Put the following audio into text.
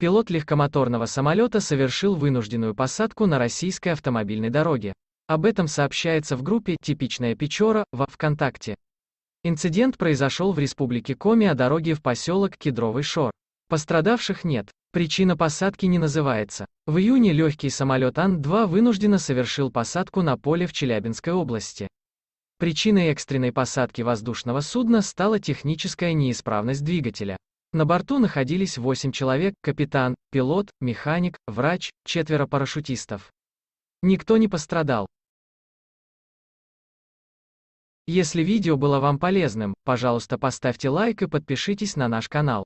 пилот легкомоторного самолета совершил вынужденную посадку на российской автомобильной дороге. Об этом сообщается в группе «Типичная Печора» во ВКонтакте. Инцидент произошел в республике Коми о а дороге в поселок Кедровый Шор. Пострадавших нет. Причина посадки не называется. В июне легкий самолет Ан-2 вынужденно совершил посадку на поле в Челябинской области. Причиной экстренной посадки воздушного судна стала техническая неисправность двигателя. На борту находились 8 человек, капитан, пилот, механик, врач, четверо парашютистов. Никто не пострадал. Если видео было вам полезным, пожалуйста поставьте лайк и подпишитесь на наш канал.